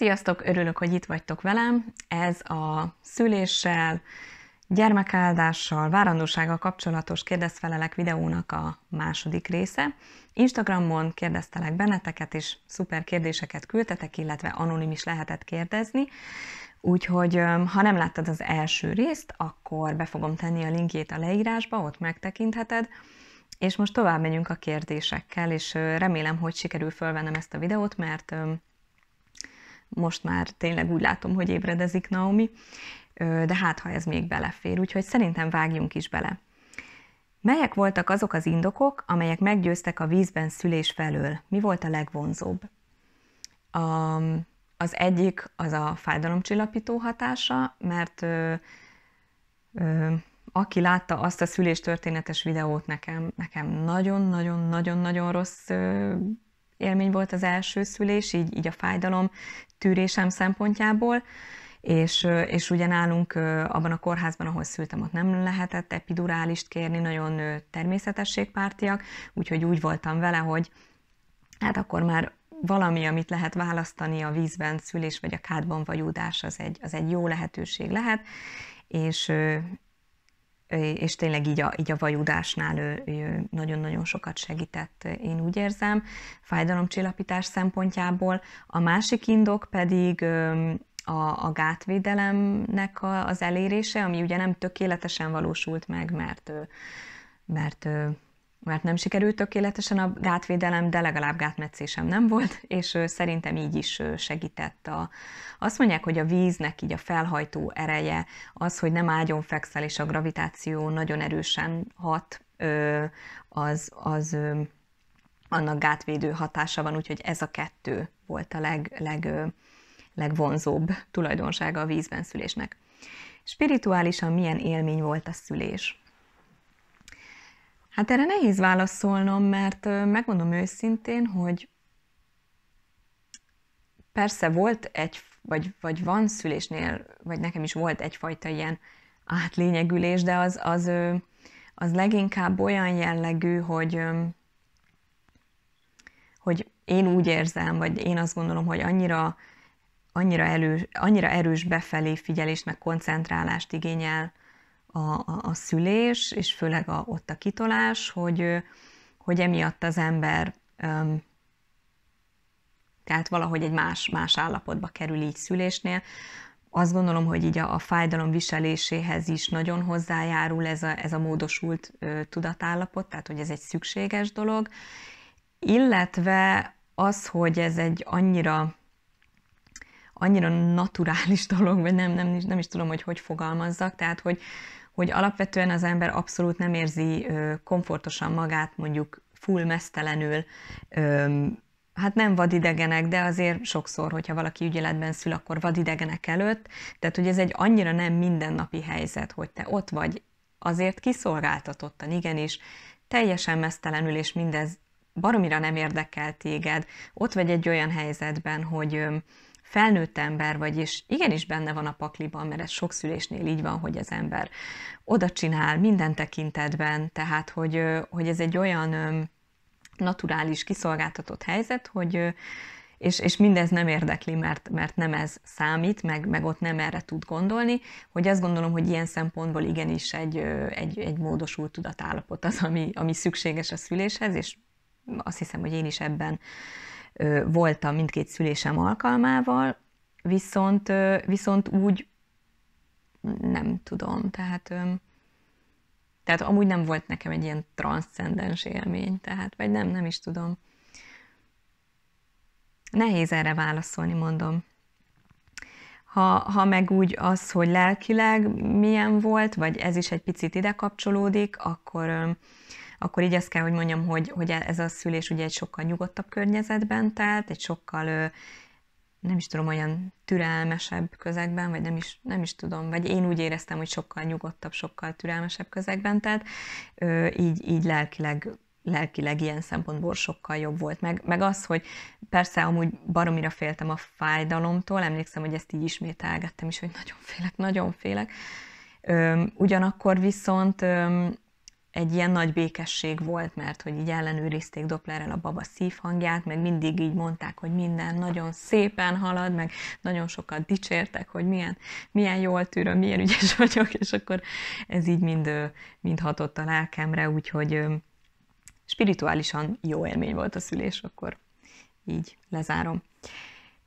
Sziasztok, örülök, hogy itt vagytok velem. Ez a szüléssel, gyermekáldással, várandósággal kapcsolatos kérdezfelelek videónak a második része. Instagramon kérdeztelek benneteket, és szuper kérdéseket küldtetek, illetve anonim is lehetett kérdezni. Úgyhogy ha nem láttad az első részt, akkor be fogom tenni a linkjét a leírásba, ott megtekintheted. És most tovább megyünk a kérdésekkel, és remélem, hogy sikerül fölvennem ezt a videót, mert most már tényleg úgy látom, hogy ébredezik Naomi, de hát ha ez még belefér, úgyhogy szerintem vágjunk is bele. Melyek voltak azok az indokok, amelyek meggyőztek a vízben szülés felől? Mi volt a legvonzóbb? A, az egyik az a fájdalomcsillapító hatása, mert ö, ö, aki látta azt a szüléstörténetes videót nekem, nekem nagyon-nagyon-nagyon-nagyon rossz ö, élmény volt az első szülés, így, így a fájdalom tűrésem szempontjából, és, és ugye nálunk abban a kórházban, ahol szültem, ott nem lehetett epidurálist kérni, nagyon természetességpártiak, úgyhogy úgy voltam vele, hogy hát akkor már valami, amit lehet választani a vízben, szülés, vagy a kádban, vagy údás, az egy, az egy jó lehetőség lehet, és és tényleg így a, így a vajudásnál ő, ő nagyon-nagyon sokat segített, én úgy érzem, fájdalomcsillapítás szempontjából. A másik indok pedig a, a gátvédelemnek a, az elérése, ami ugye nem tökéletesen valósult meg, mert mert mert nem sikerült tökéletesen a gátvédelem, de legalább gátmetszésem nem volt, és szerintem így is segített. A, azt mondják, hogy a víznek így a felhajtó ereje, az, hogy nem ágyon fekszel, és a gravitáció nagyon erősen hat, az, az annak gátvédő hatása van, úgyhogy ez a kettő volt a leg, leg, legvonzóbb tulajdonsága a vízben szülésnek. Spirituálisan milyen élmény volt a szülés? Hát erre nehéz válaszolnom, mert megmondom őszintén, hogy persze volt egy, vagy, vagy van szülésnél, vagy nekem is volt egyfajta ilyen átlényegülés, de az, az, az leginkább olyan jellegű, hogy, hogy én úgy érzem, vagy én azt gondolom, hogy annyira, annyira, erős, annyira erős befelé figyelést, meg koncentrálást igényel a, a, a szülés, és főleg a, ott a kitolás, hogy, hogy emiatt az ember öm, tehát valahogy egy más, más állapotba kerül így szülésnél. Azt gondolom, hogy így a, a fájdalom viseléséhez is nagyon hozzájárul ez a, ez a módosult ö, tudatállapot, tehát hogy ez egy szükséges dolog, illetve az, hogy ez egy annyira annyira naturális dolog, vagy nem, nem, nem is tudom, hogy hogy fogalmazzak, tehát hogy hogy alapvetően az ember abszolút nem érzi komfortosan magát, mondjuk full mesztelenül, hát nem vadidegenek, de azért sokszor, hogyha valaki ügyeletben szül, akkor vadidegenek előtt. Tehát, hogy ez egy annyira nem mindennapi helyzet, hogy te ott vagy, azért kiszolgáltatottan, igenis, teljesen mesztelenül, és mindez baromira nem érdekel téged. Ott vagy egy olyan helyzetben, hogy felnőtt ember vagy, és igenis benne van a pakliban, mert ez sok szülésnél így van, hogy az ember oda csinál minden tekintetben, tehát hogy, hogy ez egy olyan naturális, kiszolgáltatott helyzet, hogy és, és mindez nem érdekli, mert, mert nem ez számít, meg, meg ott nem erre tud gondolni, hogy azt gondolom, hogy ilyen szempontból igenis egy, egy, egy módosult tudatállapot az, ami, ami szükséges a szüléshez, és azt hiszem, hogy én is ebben voltam mindkét szülésem alkalmával, viszont, viszont úgy nem tudom, tehát tehát amúgy nem volt nekem egy ilyen transzcendens élmény, tehát, vagy nem, nem is tudom. Nehéz erre válaszolni, mondom. Ha, ha meg úgy az, hogy lelkileg milyen volt, vagy ez is egy picit ide kapcsolódik, akkor, akkor így azt kell, hogy mondjam, hogy, hogy e- ez a szülés ugye egy sokkal nyugodtabb környezetben telt, egy sokkal nem is tudom, olyan türelmesebb közegben, vagy nem is, nem is tudom, vagy én úgy éreztem, hogy sokkal nyugodtabb, sokkal türelmesebb közegben, telt, így, így lelkileg lelkileg ilyen szempontból sokkal jobb volt. Meg, meg az, hogy persze amúgy baromira féltem a fájdalomtól, emlékszem, hogy ezt így ismételgettem is, hogy nagyon félek, nagyon félek. Üm, ugyanakkor viszont üm, egy ilyen nagy békesség volt, mert hogy így ellenőrizték Dopplerrel a baba szívhangját, meg mindig így mondták, hogy minden nagyon szépen halad, meg nagyon sokat dicsértek, hogy milyen, milyen jól tűröm, milyen ügyes vagyok, és akkor ez így mind, mind hatott a lelkemre, úgyhogy spirituálisan jó élmény volt a szülés, akkor így lezárom.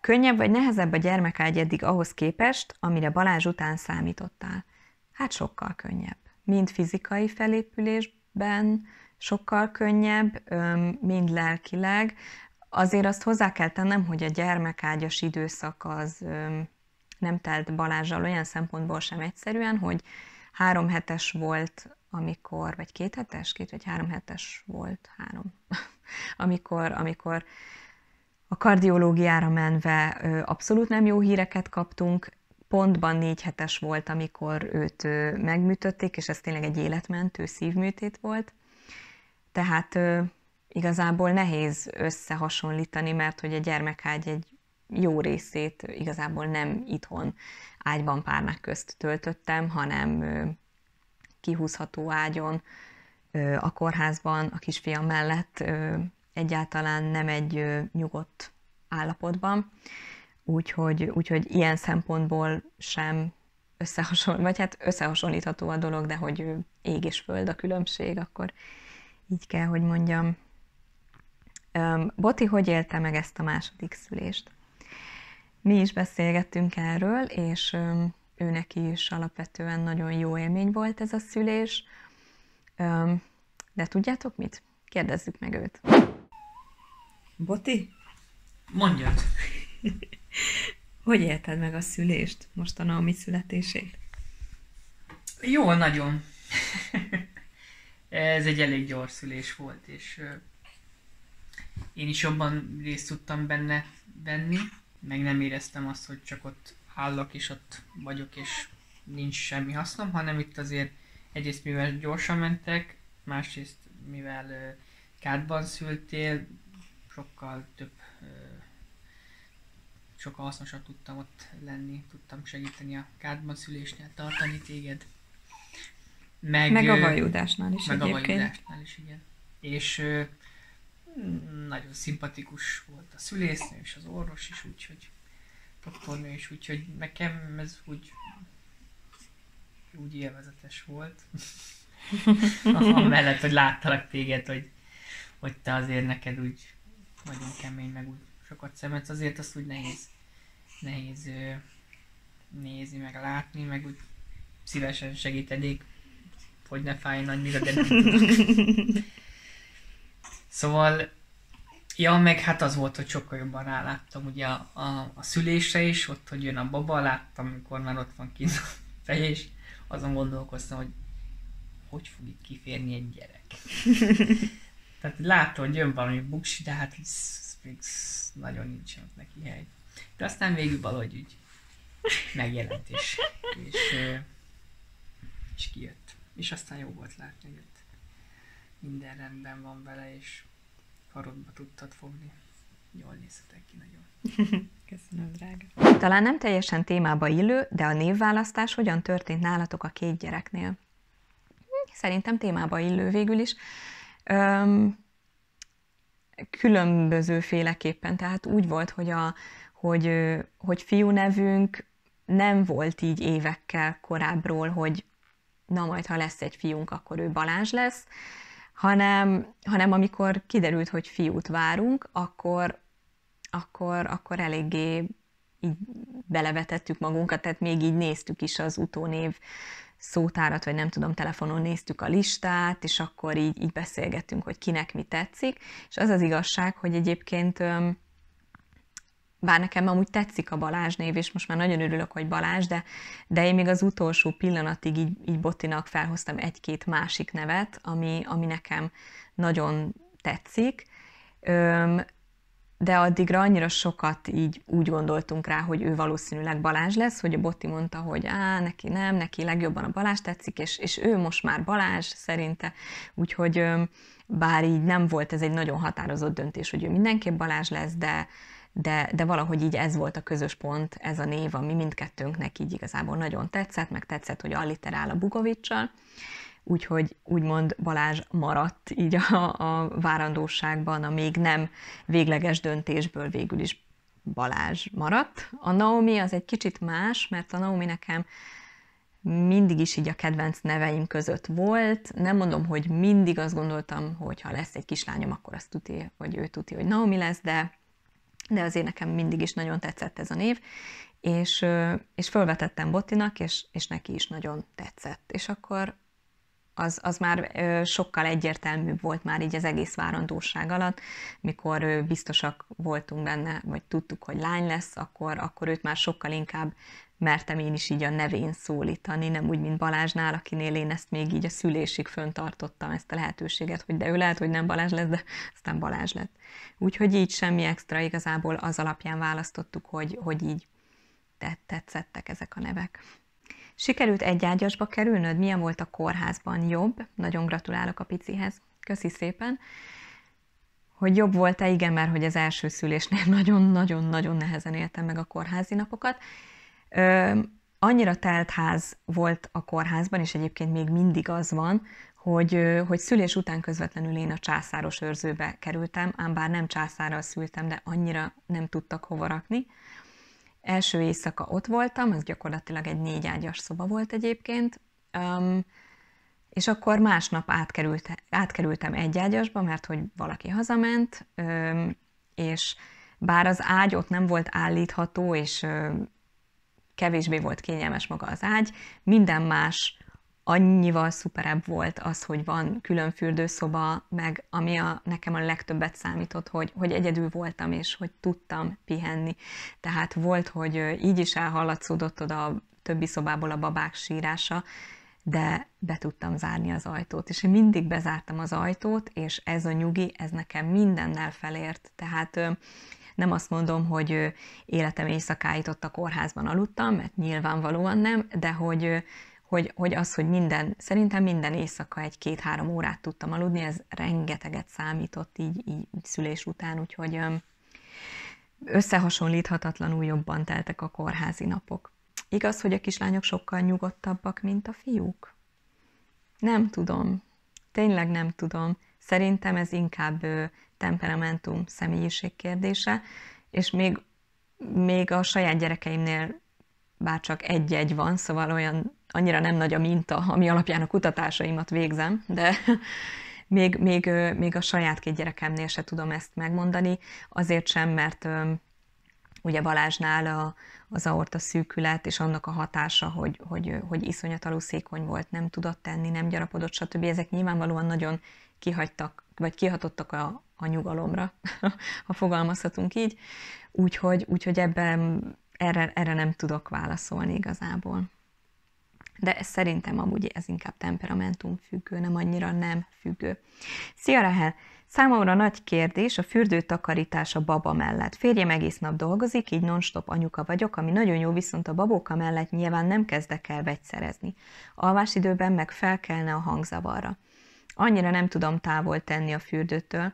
Könnyebb vagy nehezebb a gyermekágy eddig ahhoz képest, amire Balázs után számítottál? Hát sokkal könnyebb mind fizikai felépülésben sokkal könnyebb, mind lelkileg. Azért azt hozzá kell tennem, hogy a gyermekágyas időszak az nem telt Balázsral olyan szempontból sem egyszerűen, hogy három hetes volt, amikor, vagy két hetes, két vagy három hetes volt, három, amikor, amikor a kardiológiára menve abszolút nem jó híreket kaptunk, pontban négy hetes volt, amikor őt megműtötték, és ez tényleg egy életmentő szívműtét volt. Tehát igazából nehéz összehasonlítani, mert hogy a gyermekágy egy jó részét igazából nem itthon ágyban párnák közt töltöttem, hanem kihúzható ágyon, a kórházban, a kisfiam mellett egyáltalán nem egy nyugodt állapotban. Úgyhogy, úgyhogy ilyen szempontból sem összehasonlítható, vagy hát összehasonlítható a dolog, de hogy ég és föld a különbség, akkor így kell, hogy mondjam. Boti, hogy élte meg ezt a második szülést? Mi is beszélgettünk erről, és ő neki is alapvetően nagyon jó élmény volt ez a szülés. De tudjátok mit? Kérdezzük meg őt. Boti? Mondjad! Hogy élted meg a szülést, most a Naomi születését? Jó, nagyon. Ez egy elég gyors szülés volt, és én is jobban részt tudtam benne venni, meg nem éreztem azt, hogy csak ott állok és ott vagyok, és nincs semmi hasznom, hanem itt azért egyrészt mivel gyorsan mentek, másrészt mivel kádban szültél, sokkal több sokkal hasznosabb tudtam ott lenni, tudtam segíteni a kádban szülésnél, tartani téged. Meg, meg a vajudásnál is Meg egyébként. a vajudásnál is, igen. És ö, nagyon szimpatikus volt a szülésznő és az orvos is, úgyhogy doktornő is, úgyhogy nekem ez úgy úgy élvezetes volt. Amellett, hogy láttalak téged, hogy, hogy te azért neked úgy nagyon kemény, meg úgy sokat szemetsz, azért azt úgy nehéz nehéz nézni, meg látni, meg úgy szívesen segítenék, hogy ne fájjon mire, de nem Szóval, ja, meg hát az volt, hogy sokkal jobban ráláttam ugye a, a, a szülésre is, ott, hogy jön a baba, láttam, amikor már ott van kint a fej, és azon gondolkoztam, hogy hogy fog itt kiférni egy gyerek. Tehát látom, hogy jön valami buksi, de hát ez nagyon nincs neki hely. De aztán végül valahogy úgy megjelent, és, és, és kijött. És aztán jó volt látni, hogy minden rendben van vele, és karodba tudtad fogni. Jól nézhetek ki nagyon. Köszönöm, drága. Talán nem teljesen témába illő, de a névválasztás hogyan történt nálatok a két gyereknél? Szerintem témába illő végül is. Öm, különböző tehát úgy volt, hogy a, hogy, hogy fiú nevünk nem volt így évekkel korábbról, hogy na majd, ha lesz egy fiunk, akkor ő Balázs lesz, hanem, hanem amikor kiderült, hogy fiút várunk, akkor, akkor, akkor eléggé így belevetettük magunkat, tehát még így néztük is az utónév szótárat, vagy nem tudom, telefonon néztük a listát, és akkor így, így beszélgettünk, hogy kinek mi tetszik, és az az igazság, hogy egyébként bár nekem amúgy tetszik a Balázs név, és most már nagyon örülök, hogy Balázs, de, de én még az utolsó pillanatig így, így Botinak felhoztam egy-két másik nevet, ami, ami nekem nagyon tetszik. Öm, de addigra annyira sokat így úgy gondoltunk rá, hogy ő valószínűleg Balázs lesz, hogy a Botti mondta, hogy á, neki nem, neki legjobban a Balázs tetszik, és, és ő most már Balázs szerinte, úgyhogy bár így nem volt ez egy nagyon határozott döntés, hogy ő mindenképp Balázs lesz, de, de, de valahogy így ez volt a közös pont, ez a név, ami mindkettőnknek így igazából nagyon tetszett, meg tetszett, hogy alliterál a Bugovicsal, úgyhogy úgymond Balázs maradt így a, a várandóságban, a még nem végleges döntésből végül is Balázs maradt. A Naomi az egy kicsit más, mert a Naomi nekem mindig is így a kedvenc neveim között volt. Nem mondom, hogy mindig azt gondoltam, hogy ha lesz egy kislányom, akkor azt tudja, hogy ő tudja hogy Naomi lesz, de de azért nekem mindig is nagyon tetszett ez a név, és, és fölvetettem Bottinak, és, és neki is nagyon tetszett. És akkor az, az már sokkal egyértelműbb volt már így az egész várandóság alatt, mikor biztosak voltunk benne, vagy tudtuk, hogy lány lesz, akkor, akkor őt már sokkal inkább mertem én is így a nevén szólítani, nem úgy, mint Balázsnál, akinél én ezt még így a szülésig föntartottam, ezt a lehetőséget, hogy de ő lehet, hogy nem Balázs lesz, de aztán Balázs lett. Úgyhogy így semmi extra, igazából az alapján választottuk, hogy, hogy így tetszettek ezek a nevek. Sikerült egy ágyasba kerülnöd? Milyen volt a kórházban? Jobb? Nagyon gratulálok a picihez. Köszi szépen. Hogy jobb volt-e? Igen, mert hogy az első szülésnél nagyon-nagyon-nagyon nehezen éltem meg a kórházi napokat. Ö, annyira telt ház volt a kórházban, és egyébként még mindig az van, hogy, hogy szülés után közvetlenül én a császáros őrzőbe kerültem, ám bár nem császárral szültem, de annyira nem tudtak hova rakni, első éjszaka ott voltam, az gyakorlatilag egy négy ágyas szoba volt egyébként, um, és akkor másnap átkerült, átkerültem egy ágyasba, mert hogy valaki hazament, um, és bár az ágy ott nem volt állítható, és um, kevésbé volt kényelmes maga az ágy, minden más annyival szuperebb volt az, hogy van külön fürdőszoba, meg ami a, nekem a legtöbbet számított, hogy, hogy egyedül voltam, és hogy tudtam pihenni. Tehát volt, hogy így is elhallatszódott oda a többi szobából a babák sírása, de be tudtam zárni az ajtót. És én mindig bezártam az ajtót, és ez a nyugi, ez nekem mindennel felért. Tehát nem azt mondom, hogy életem éjszakáit ott a kórházban aludtam, mert nyilvánvalóan nem, de hogy hogy, hogy az, hogy minden, szerintem minden éjszaka egy-két-három órát tudtam aludni, ez rengeteget számított így, így, így szülés után, úgyhogy összehasonlíthatatlanul jobban teltek a kórházi napok. Igaz, hogy a kislányok sokkal nyugodtabbak, mint a fiúk? Nem tudom. Tényleg nem tudom. Szerintem ez inkább temperamentum, személyiség kérdése, és még, még a saját gyerekeimnél bár csak egy-egy van, szóval olyan annyira nem nagy a minta, ami alapján a kutatásaimat végzem, de még, még, még a saját két gyerekemnél se tudom ezt megmondani, azért sem, mert ugye Balázsnál a, az aorta szűkület és annak a hatása, hogy, hogy, hogy iszonyat aluszékony volt, nem tudott tenni, nem gyarapodott, stb. Ezek nyilvánvalóan nagyon kihagytak, vagy kihatottak a, a nyugalomra, ha fogalmazhatunk így. Úgyhogy, úgyhogy ebben erre, erre nem tudok válaszolni igazából de ez szerintem amúgy ez inkább temperamentum függő, nem annyira nem függő. Szia Rahel! Számomra nagy kérdés a fürdőtakarítás a baba mellett. Férjem egész nap dolgozik, így non-stop anyuka vagyok, ami nagyon jó, viszont a babóka mellett nyilván nem kezdek el vegyszerezni. Alvás időben meg felkelne a hangzavarra. Annyira nem tudom távol tenni a fürdőtől,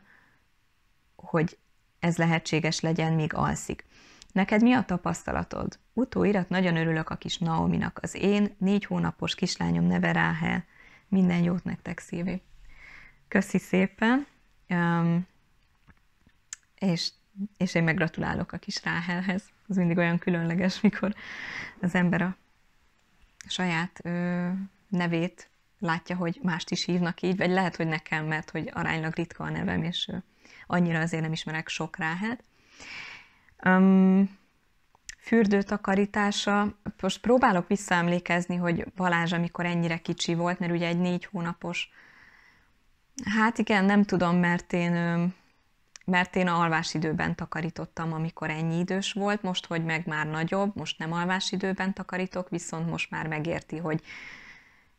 hogy ez lehetséges legyen, míg alszik. Neked mi a tapasztalatod? Utóirat nagyon örülök a kis Naominak, az én négy hónapos kislányom neve Ráhe. Minden jót nektek, Szívi. Köszi szépen, um, és, és én meggratulálok a kis Ráhelhez. Az mindig olyan különleges, mikor az ember a saját ö, nevét látja, hogy mást is hívnak így, vagy lehet, hogy nekem, mert hogy aránylag ritka a nevem, és ö, annyira azért nem ismerek sok Ráhelt. Um, fürdőtakarítása, most próbálok visszaemlékezni, hogy Balázs, amikor ennyire kicsi volt, mert ugye egy négy hónapos, hát igen, nem tudom, mert én, mert én alvás időben takarítottam, amikor ennyi idős volt, most, hogy meg már nagyobb, most nem alvás időben takarítok, viszont most már megérti, hogy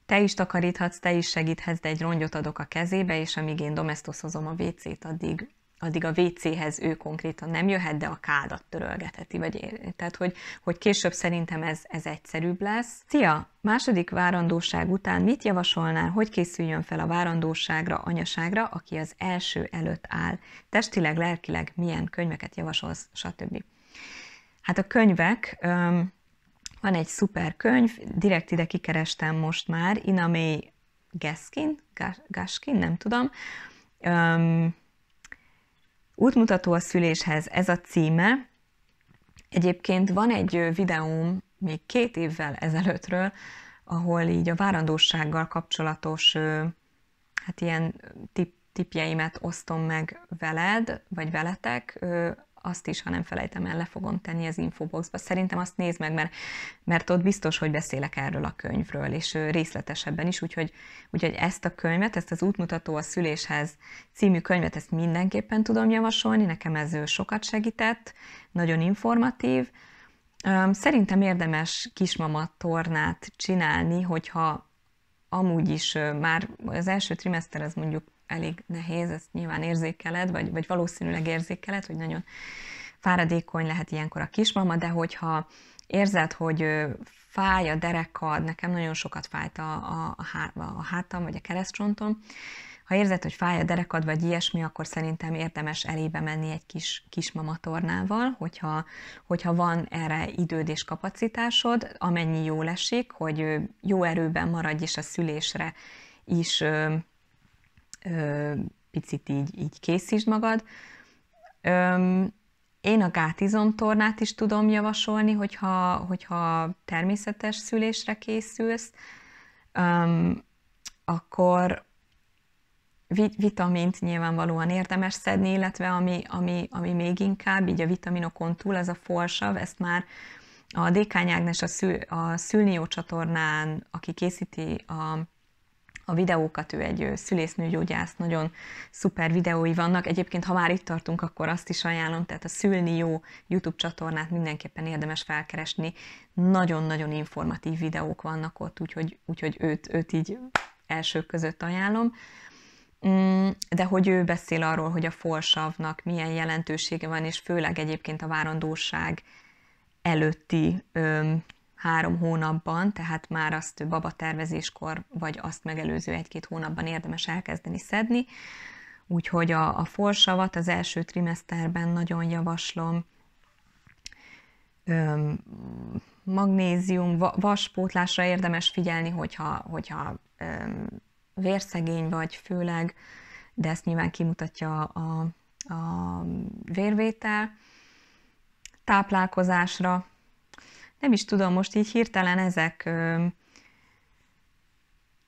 te is takaríthatsz, te is segíthetsz, de egy rongyot adok a kezébe, és amíg én domesztoszozom a WC-t, addig addig a WC-hez ő konkrétan nem jöhet, de a kádat törölgetheti, vagy ér. Tehát, hogy, hogy később szerintem ez, ez egyszerűbb lesz. Szia! Második várandóság után mit javasolnál, hogy készüljön fel a várandóságra, anyaságra, aki az első előtt áll? Testileg, lelkileg milyen könyveket javasolsz, stb. Hát a könyvek, öm, van egy szuper könyv, direkt ide kikerestem most már, Inamé Gaskin, Gaskin, nem tudom, Útmutató a szüléshez, ez a címe. Egyébként van egy videóm még két évvel ezelőttről, ahol így a várandósággal kapcsolatos hát ilyen tip, tipjeimet osztom meg veled, vagy veletek azt is, ha nem felejtem el, le fogom tenni az infoboxba. Szerintem azt nézd meg, mert, mert ott biztos, hogy beszélek erről a könyvről, és részletesebben is, úgyhogy, úgyhogy ezt a könyvet, ezt az útmutató a szüléshez című könyvet, ezt mindenképpen tudom javasolni, nekem ez sokat segített, nagyon informatív. Szerintem érdemes kismama tornát csinálni, hogyha amúgy is már az első trimester az mondjuk elég nehéz, ezt nyilván érzékeled, vagy, vagy valószínűleg érzékeled, hogy nagyon fáradékony lehet ilyenkor a kismama, de hogyha érzed, hogy fáj a derekad, nekem nagyon sokat fájt a, a, a, a hátam, vagy a keresztcsontom, ha érzed, hogy fáj a derekad, vagy ilyesmi, akkor szerintem érdemes elébe menni egy kis, kis mamatornával, hogyha, hogyha van erre időd és kapacitásod, amennyi jól esik, hogy jó erőben maradj, és a szülésre is ö, picit így, így készítsd magad. Ö, én a gátizomtornát is tudom javasolni, hogyha, hogyha természetes szülésre készülsz, ö, akkor vitamint nyilvánvalóan érdemes szedni, illetve ami, ami, ami még inkább, így a vitaminokon túl, az a folsav, ezt már a Dékány Ágnes a, szül, a szülnió csatornán, aki készíti a a videókat, ő egy szülésznőgyógyász, nagyon szuper videói vannak. Egyébként, ha már itt tartunk, akkor azt is ajánlom, tehát a Szülni Jó YouTube csatornát mindenképpen érdemes felkeresni. Nagyon-nagyon informatív videók vannak ott, úgyhogy, úgyhogy őt, őt így elsők között ajánlom. Mm, de hogy ő beszél arról, hogy a forsavnak milyen jelentősége van, és főleg egyébként a várandóság előtti három hónapban, tehát már azt baba tervezéskor, vagy azt megelőző egy-két hónapban érdemes elkezdeni szedni. Úgyhogy a, a forsavat az első trimeszterben nagyon javaslom, öm, magnézium, vaspótlásra érdemes figyelni, hogyha, hogyha öm, vérszegény vagy főleg, de ezt nyilván kimutatja a, a vérvétel. Táplálkozásra nem is tudom, most így hirtelen ezek,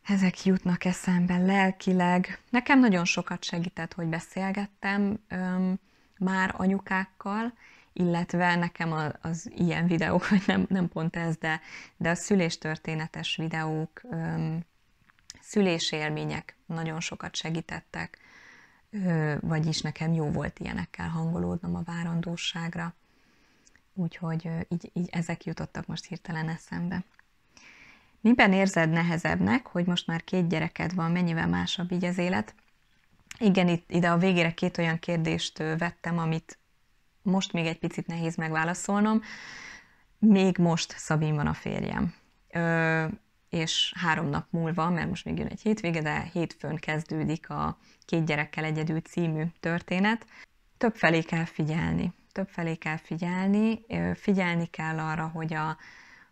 ezek jutnak eszembe lelkileg. Nekem nagyon sokat segített, hogy beszélgettem már anyukákkal, illetve nekem az, az ilyen videók, vagy nem, nem pont ez, de, de a szüléstörténetes videók, szülésélmények nagyon sokat segítettek, vagyis nekem jó volt ilyenekkel hangolódnom a várandóságra. Úgyhogy így, így ezek jutottak most hirtelen eszembe. Miben érzed nehezebbnek, hogy most már két gyereked van, mennyivel másabb így az élet? Igen, itt, ide a végére két olyan kérdést vettem, amit most még egy picit nehéz megválaszolnom. Még most Szabin van a férjem. Ö, és három nap múlva, mert most még jön egy hétvége, de hétfőn kezdődik a Két gyerekkel egyedül című történet. Több felé kell figyelni több felé kell figyelni, figyelni kell arra, hogy a,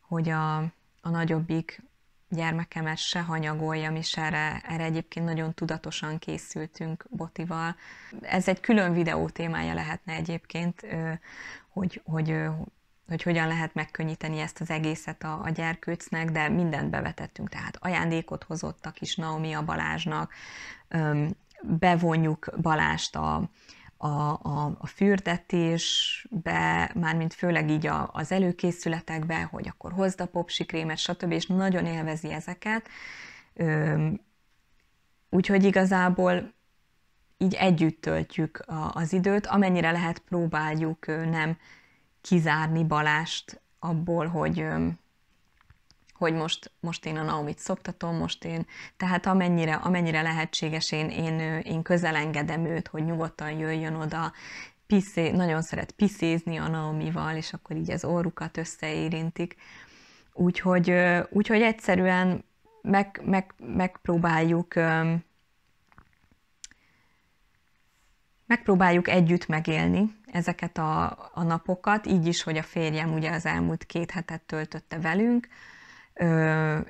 hogy a, a nagyobbik gyermekemet se hanyagoljam, és erre, erre egyébként nagyon tudatosan készültünk Botival. Ez egy külön videó témája lehetne egyébként, hogy, hogy, hogy hogyan lehet megkönnyíteni ezt az egészet a, a gyerkőcnek, de mindent bevetettünk, tehát ajándékot hozottak is Naomi a Balázsnak, bevonjuk Balást a, a, a, a fürdetésbe, mármint főleg így a, az előkészületekbe, hogy akkor hozd a popsikrémet, stb., és nagyon élvezi ezeket. úgyhogy igazából így együtt töltjük a, az időt, amennyire lehet próbáljuk nem kizárni Balást abból, hogy hogy most, most én a Naomit szoptatom, most én, tehát amennyire, amennyire lehetséges, én, én, én közelengedem őt, hogy nyugodtan jöjjön oda, piszé, nagyon szeret piszézni a Naomival, és akkor így az orrukat összeérintik. Úgyhogy, úgyhogy egyszerűen meg, meg, megpróbáljuk megpróbáljuk együtt megélni ezeket a, a napokat, így is, hogy a férjem ugye az elmúlt két hetet töltötte velünk,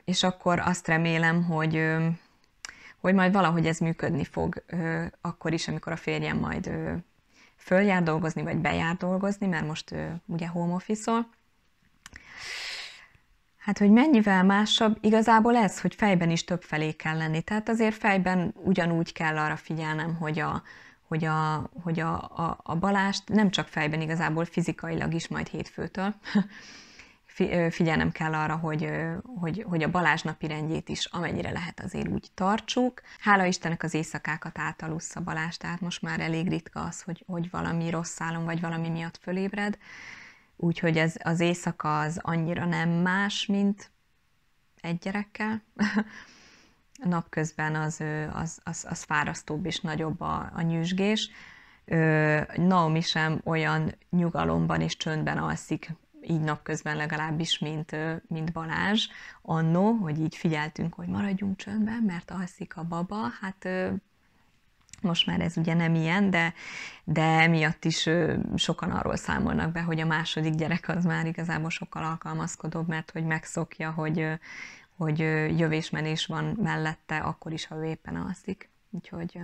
és akkor azt remélem, hogy hogy majd valahogy ez működni fog akkor is, amikor a férjem majd följár dolgozni, vagy bejár dolgozni, mert most ugye home office -ol. Hát, hogy mennyivel másabb, igazából ez, hogy fejben is több felé kell lenni. Tehát azért fejben ugyanúgy kell arra figyelnem, hogy a, hogy a, hogy a, a, a balást nem csak fejben, igazából fizikailag is majd hétfőtől figyelnem kell arra, hogy, hogy, hogy a Balázs napi rendjét is amennyire lehet azért úgy tartsuk. Hála Istennek az éjszakákat átalussza Balázs, tehát most már elég ritka az, hogy, hogy valami rossz álom, vagy valami miatt fölébred. Úgyhogy ez, az éjszaka az annyira nem más, mint egy gyerekkel. Napközben az, az, az, az fárasztóbb és nagyobb a, a nyüzsgés. Naomi sem olyan nyugalomban és csöndben alszik, így napközben legalábbis, mint, mint Balázs, annó, hogy így figyeltünk, hogy maradjunk csöndben, mert alszik a baba, hát most már ez ugye nem ilyen, de, de miatt is sokan arról számolnak be, hogy a második gyerek az már igazából sokkal alkalmazkodóbb, mert hogy megszokja, hogy, hogy jövésmenés van mellette, akkor is, ha ő éppen alszik. Úgyhogy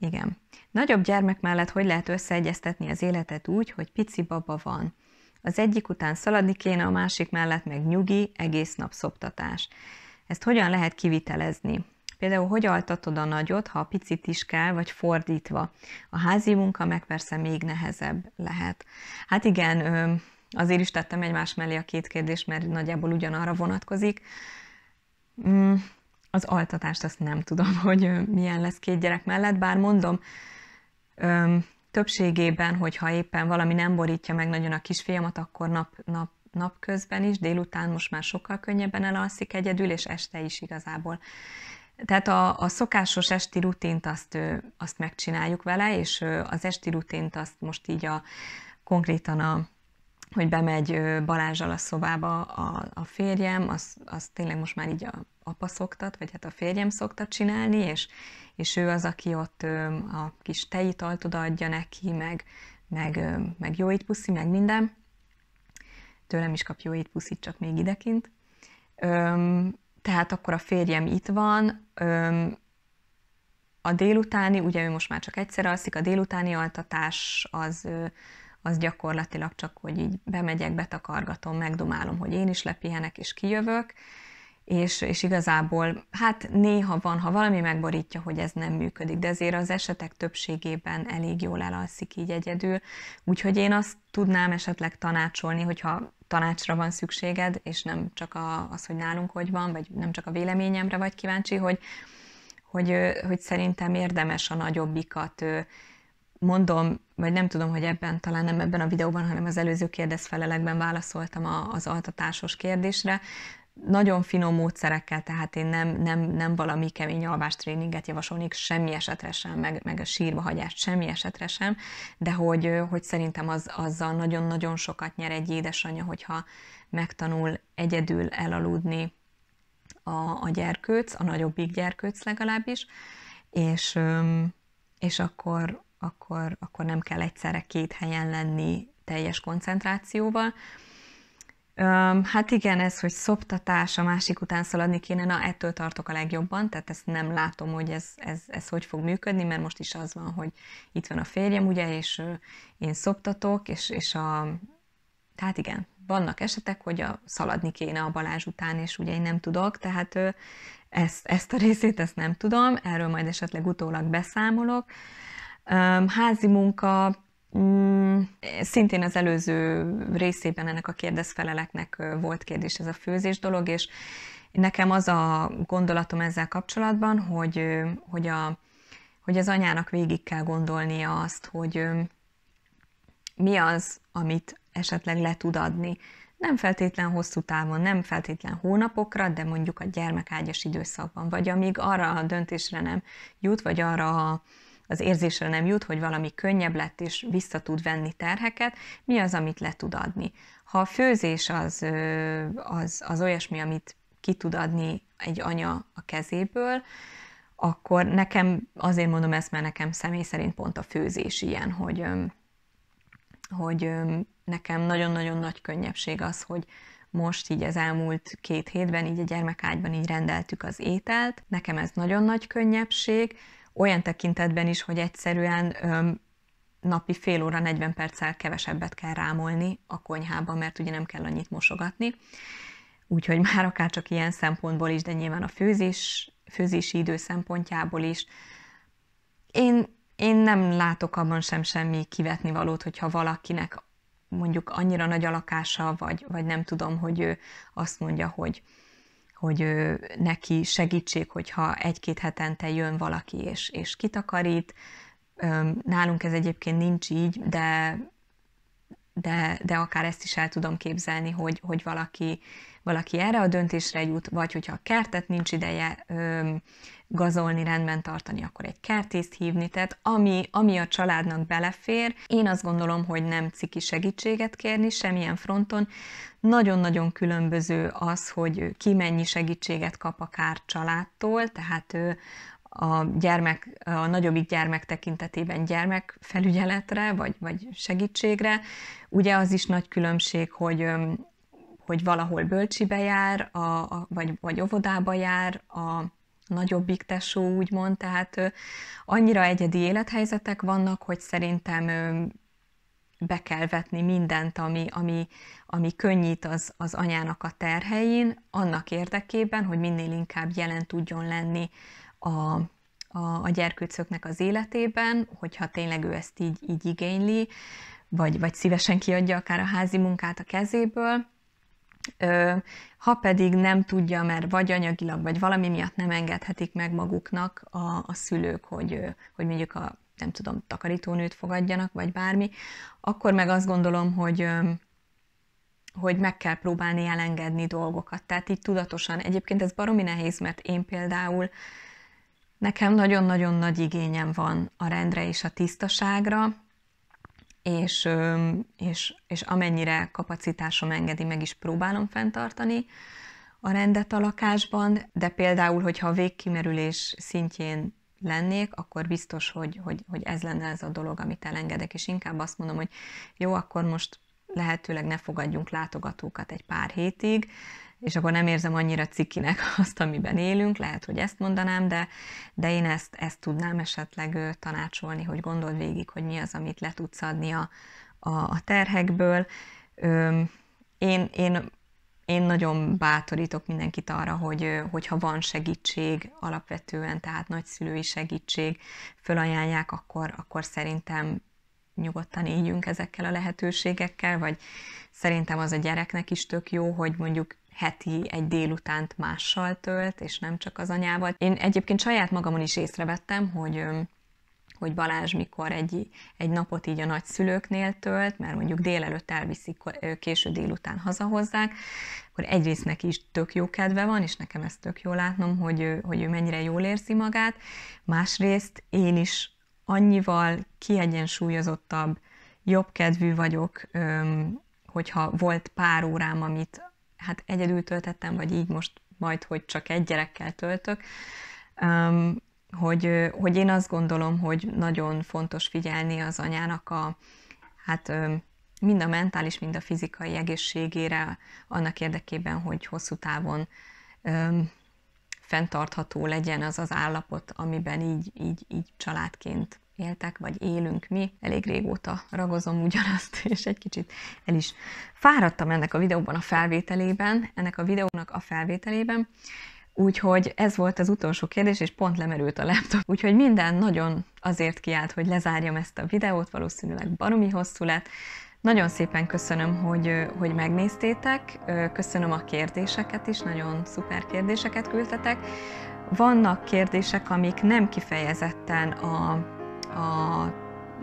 igen. Nagyobb gyermek mellett hogy lehet összeegyeztetni az életet úgy, hogy pici baba van? Az egyik után szaladni kéne, a másik mellett meg nyugi, egész nap szoptatás. Ezt hogyan lehet kivitelezni? Például hogy altatod a nagyot, ha a picit is kell, vagy fordítva. A házi munka meg persze még nehezebb lehet. Hát igen, azért is tettem egymás mellé a két kérdést, mert nagyjából ugyanarra vonatkozik. Mm, az altatást azt nem tudom, hogy milyen lesz két gyerek mellett, bár mondom, többségében, hogyha éppen valami nem borítja meg nagyon a kisfiamat, akkor nap, nap, napközben is, délután most már sokkal könnyebben elalszik egyedül, és este is igazából. Tehát a, a szokásos esti rutint azt, azt megcsináljuk vele, és az esti rutint azt most így a konkrétan a, hogy bemegy Balázsal a szobába a, a férjem, az az tényleg most már így a apa szoktat, vagy hát a férjem szoktat csinálni, és és ő az, aki ott a kis tejitalt odaadja neki, meg, meg, meg jó étpuszi, meg minden. Tőlem is kap jó étpuszit, csak még idekint. Tehát akkor a férjem itt van, a délutáni, ugye ő most már csak egyszer alszik, a délutáni altatás az, az gyakorlatilag csak, hogy így bemegyek, betakargatom, megdomálom, hogy én is lepihenek és kijövök és, és igazából hát néha van, ha valami megborítja, hogy ez nem működik, de azért az esetek többségében elég jól elalszik így egyedül, úgyhogy én azt tudnám esetleg tanácsolni, hogyha tanácsra van szükséged, és nem csak a, az, hogy nálunk hogy van, vagy nem csak a véleményemre vagy kíváncsi, hogy, hogy, hogy szerintem érdemes a nagyobbikat mondom, vagy nem tudom, hogy ebben, talán nem ebben a videóban, hanem az előző kérdezfelelekben válaszoltam a, az altatásos kérdésre, nagyon finom módszerekkel, tehát én nem, nem, nem valami kemény alvástréninget javasolnék semmi esetre sem, meg, meg a sírba hagyást semmi esetre sem, de hogy, hogy szerintem az, azzal nagyon-nagyon sokat nyer egy édesanyja, hogyha megtanul egyedül elaludni a, a gyerkőc, a nagyobbik gyerkőc legalábbis, és, és akkor, akkor, akkor nem kell egyszerre két helyen lenni teljes koncentrációval, Um, hát igen, ez, hogy szoptatás, a másik után szaladni kéne, na ettől tartok a legjobban, tehát ezt nem látom, hogy ez, ez, ez hogy fog működni, mert most is az van, hogy itt van a férjem, ugye, és én szoptatok, és, és a... Tehát igen, vannak esetek, hogy a szaladni kéne a Balázs után, és ugye én nem tudok, tehát ezt, ezt a részét ezt nem tudom, erről majd esetleg utólag beszámolok. Um, házi munka, Mm, szintén az előző részében ennek a kérdezfeleleknek volt kérdés ez a főzés dolog, és nekem az a gondolatom ezzel kapcsolatban, hogy, hogy, a, hogy az anyának végig kell gondolnia azt, hogy mi az, amit esetleg le tud adni. Nem feltétlen hosszú távon, nem feltétlen hónapokra, de mondjuk a gyermekágyas időszakban, vagy amíg arra a döntésre nem jut, vagy arra a az érzésre nem jut, hogy valami könnyebb lett és vissza tud venni terheket, mi az, amit le tud adni. Ha a főzés az, az, az olyasmi, amit ki tud adni egy anya a kezéből, akkor nekem, azért mondom ezt, mert nekem személy szerint pont a főzés ilyen, hogy, hogy nekem nagyon-nagyon nagy könnyebbség az, hogy most így az elmúlt két hétben, így a gyermekágyban így rendeltük az ételt. Nekem ez nagyon nagy könnyebbség, olyan tekintetben is, hogy egyszerűen öm, napi fél óra, 40 perccel kevesebbet kell rámolni a konyhában, mert ugye nem kell annyit mosogatni. Úgyhogy már akár csak ilyen szempontból is, de nyilván a főzés, főzési idő szempontjából is. Én, én nem látok abban sem semmi kivetni valót, hogyha valakinek mondjuk annyira nagy a lakása, vagy, vagy nem tudom, hogy ő azt mondja, hogy hogy neki segítség, hogyha egy-két hetente jön valaki és, és kitakarít. Nálunk ez egyébként nincs így, de de, de akár ezt is el tudom képzelni, hogy, hogy valaki, valaki erre a döntésre jut, vagy hogyha a kertet nincs ideje gazolni, rendben tartani, akkor egy kertészt hívni, tehát ami, ami a családnak belefér, én azt gondolom, hogy nem ciki segítséget kérni semmilyen fronton. Nagyon-nagyon különböző az, hogy ki mennyi segítséget kap akár családtól, tehát ő a gyermek, a nagyobbik gyermek tekintetében gyermekfelügyeletre, vagy, vagy segítségre. Ugye az is nagy különbség, hogy hogy valahol bölcsibe jár, a, a, vagy, vagy óvodába jár a nagyobbik tesó, úgymond, tehát annyira egyedi élethelyzetek vannak, hogy szerintem be kell vetni mindent, ami, ami, ami könnyít az, az anyának a terhein, annak érdekében, hogy minél inkább jelen tudjon lenni a, a, a gyerkőcöknek az életében, hogyha tényleg ő ezt így, így igényli, vagy, vagy szívesen kiadja akár a házi munkát a kezéből, ha pedig nem tudja, mert vagy anyagilag, vagy valami miatt nem engedhetik meg maguknak a, a szülők, hogy, hogy mondjuk a, nem tudom, takarítónőt fogadjanak, vagy bármi, akkor meg azt gondolom, hogy hogy meg kell próbálni elengedni dolgokat. Tehát így tudatosan. Egyébként ez baromi nehéz, mert én például nekem nagyon-nagyon nagy igényem van a rendre és a tisztaságra, és, és, és amennyire kapacitásom engedi, meg is próbálom fenntartani a rendet a lakásban, de például, hogyha a végkimerülés szintjén lennék, akkor biztos, hogy, hogy, hogy ez lenne ez a dolog, amit elengedek, és inkább azt mondom, hogy jó, akkor most lehetőleg ne fogadjunk látogatókat egy pár hétig, és akkor nem érzem annyira cikinek azt, amiben élünk, lehet, hogy ezt mondanám, de, de én ezt, ezt tudnám esetleg tanácsolni, hogy gondold végig, hogy mi az, amit le tudsz adni a, a, a terhekből. Öm, én, én én nagyon bátorítok mindenkit arra, hogy hogyha van segítség alapvetően, tehát nagyszülői segítség fölajánlják, akkor, akkor szerintem nyugodtan éljünk ezekkel a lehetőségekkel, vagy szerintem az a gyereknek is tök jó, hogy mondjuk heti egy délutánt mással tölt, és nem csak az anyával. Én egyébként saját magamon is észrevettem, hogy hogy Balázs mikor egy, egy napot így a nagyszülőknél tölt, mert mondjuk délelőtt elviszik, késő délután hazahozzák, akkor egyrészt neki is tök jó kedve van, és nekem ezt tök jó látnom, hogy ő, hogy ő mennyire jól érzi magát, másrészt én is annyival kiegyensúlyozottabb, jobb kedvű vagyok, hogyha volt pár órám, amit hát egyedül töltettem, vagy így most majd, hogy csak egy gyerekkel töltök, hogy, hogy én azt gondolom, hogy nagyon fontos figyelni az anyának a, hát mind a mentális, mind a fizikai egészségére, annak érdekében, hogy hosszú távon fenntartható legyen az az állapot, amiben így, így, így családként éltek, vagy élünk mi. Elég régóta ragozom ugyanazt, és egy kicsit el is fáradtam ennek a videóban a felvételében, ennek a videónak a felvételében, Úgyhogy ez volt az utolsó kérdés, és pont lemerült a laptop. Úgyhogy minden nagyon azért kiállt, hogy lezárjam ezt a videót, valószínűleg baromi hosszú lett. Nagyon szépen köszönöm, hogy, hogy megnéztétek, köszönöm a kérdéseket is, nagyon szuper kérdéseket küldtetek. Vannak kérdések, amik nem kifejezetten a a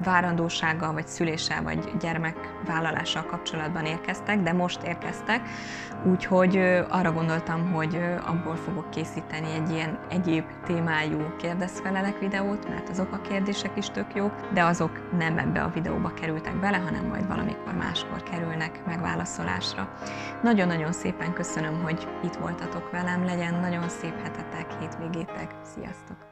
várandósággal, vagy szüléssel, vagy gyermekvállalással kapcsolatban érkeztek, de most érkeztek, úgyhogy arra gondoltam, hogy abból fogok készíteni egy ilyen egyéb témájú kérdezfelelek videót, mert azok a kérdések is tök jók, de azok nem ebbe a videóba kerültek bele, hanem majd valamikor máskor kerülnek megválaszolásra. Nagyon-nagyon szépen köszönöm, hogy itt voltatok velem, legyen nagyon szép hetetek, hétvégétek, sziasztok!